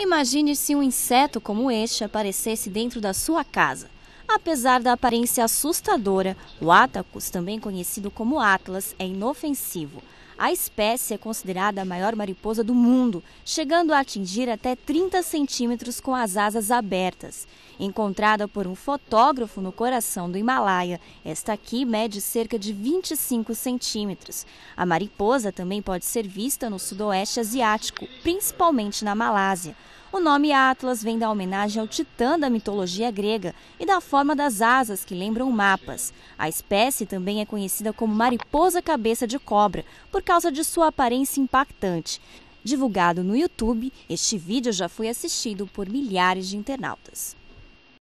Imagine se um inseto como este aparecesse dentro da sua casa. Apesar da aparência assustadora, o Atacus, também conhecido como Atlas, é inofensivo. A espécie é considerada a maior mariposa do mundo, chegando a atingir até 30 centímetros com as asas abertas. Encontrada por um fotógrafo no coração do Himalaia, esta aqui mede cerca de 25 centímetros. A mariposa também pode ser vista no sudoeste asiático, principalmente na Malásia. O nome Atlas vem da homenagem ao titã da mitologia grega e da forma das asas que lembram mapas. A espécie também é conhecida como mariposa cabeça de cobra por causa de sua aparência impactante. Divulgado no YouTube, este vídeo já foi assistido por milhares de internautas.